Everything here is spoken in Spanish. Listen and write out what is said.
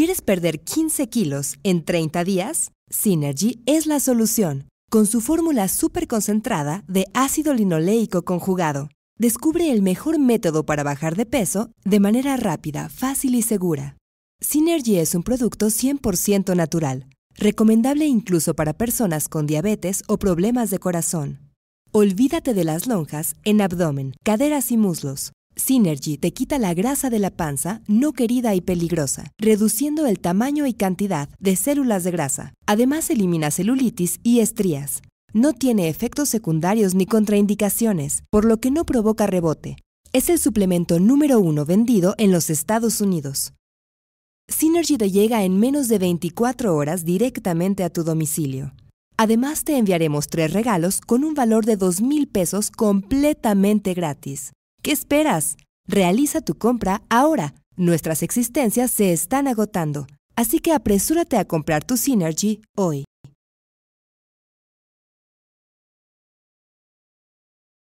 ¿Quieres perder 15 kilos en 30 días? Synergy es la solución, con su fórmula súper concentrada de ácido linoleico conjugado. Descubre el mejor método para bajar de peso de manera rápida, fácil y segura. Synergy es un producto 100% natural, recomendable incluso para personas con diabetes o problemas de corazón. Olvídate de las lonjas en abdomen, caderas y muslos. Synergy te quita la grasa de la panza no querida y peligrosa, reduciendo el tamaño y cantidad de células de grasa. Además elimina celulitis y estrías. No tiene efectos secundarios ni contraindicaciones, por lo que no provoca rebote. Es el suplemento número uno vendido en los Estados Unidos. Synergy te llega en menos de 24 horas directamente a tu domicilio. Además te enviaremos tres regalos con un valor de 2,000 pesos completamente gratis. ¿Qué esperas? Realiza tu compra ahora. Nuestras existencias se están agotando, así que apresúrate a comprar tu Synergy hoy.